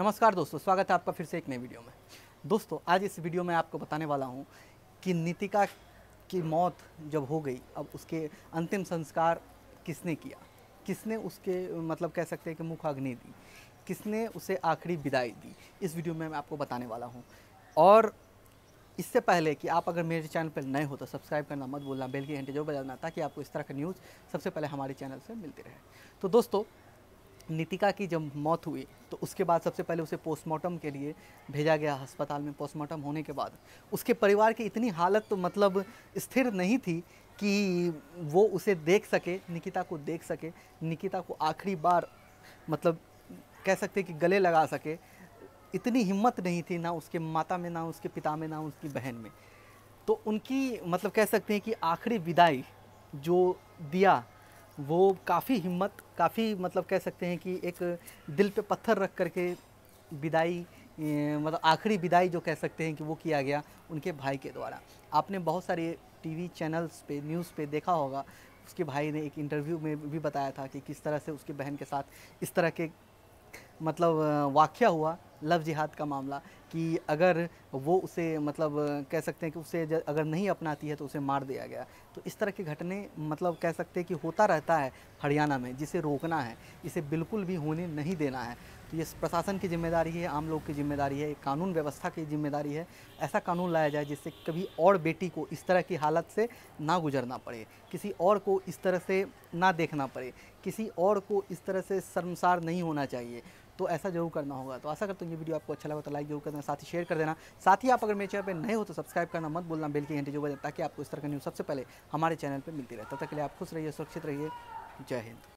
नमस्कार दोस्तों स्वागत है आपका फिर से एक नए वीडियो में दोस्तों आज इस वीडियो में आपको बताने वाला हूँ कि नितिका की मौत जब हो गई अब उसके अंतिम संस्कार किसने किया किसने उसके मतलब कह सकते हैं कि मुखाग्नि दी किसने उसे आखिरी विदाई दी इस वीडियो में मैं आपको बताने वाला हूँ और इससे पहले कि आप अगर मेरे चैनल पर नए हो तो सब्सक्राइब करना मत बोलना बेल की घंटे जो बजाना ताकि आपको इस तरह का न्यूज़ सबसे पहले हमारे चैनल से मिलती रहे तो दोस्तों नितिका की जब मौत हुई तो उसके बाद सबसे पहले उसे पोस्टमार्टम के लिए भेजा गया अस्पताल में पोस्टमार्टम होने के बाद उसके परिवार की इतनी हालत तो मतलब स्थिर नहीं थी कि वो उसे देख सके निकिता को देख सके निकिता को आखिरी बार मतलब कह सकते कि गले लगा सके इतनी हिम्मत नहीं थी ना उसके माता में ना उसके पिता में ना उसकी बहन में तो उनकी मतलब कह सकते हैं कि आखिरी विदाई जो दिया वो काफ़ी हिम्मत काफ़ी मतलब कह सकते हैं कि एक दिल पे पत्थर रख करके विदाई मतलब आखिरी विदाई जो कह सकते हैं कि वो किया गया उनके भाई के द्वारा आपने बहुत सारे टीवी चैनल्स पे न्यूज़ पे देखा होगा उसके भाई ने एक इंटरव्यू में भी बताया था कि किस तरह से उसके बहन के साथ इस तरह के मतलब वाक्य हुआ लव जिहाद का मामला कि अगर वो उसे मतलब कह सकते हैं कि उसे अगर नहीं अपनाती है तो उसे मार दिया गया तो इस तरह की घटने मतलब कह सकते हैं कि होता रहता है हरियाणा में जिसे रोकना है इसे बिल्कुल भी होने नहीं देना है तो ये प्रशासन की जिम्मेदारी है आम लोग की जिम्मेदारी है कानून व्यवस्था की जिम्मेदारी है ऐसा कानून लाया जाए जिससे कभी और बेटी को इस तरह की हालत से ना गुजरना पड़े किसी और को इस तरह से ना देखना पड़े किसी और को इस तरह से शर्मसार नहीं होना चाहिए तो ऐसा जरूर करना होगा तो आशा करता हूँ ये वीडियो आपको अच्छा लगा तो लाइक जरूर करना साथ ही शेयर कर देना साथ ही आप अगर मेरे चैनल पर नए हो तो सब्सक्राइब करना मत बोलना बिल्कुल की घंटे जो बजे ताकि आपको इस तरह का न्यूज़ सबसे पहले हमारे चैनल पर मिलती रहे तब तक के लिए आप खुश रहिए सुरक्षित रहिए जय हिंद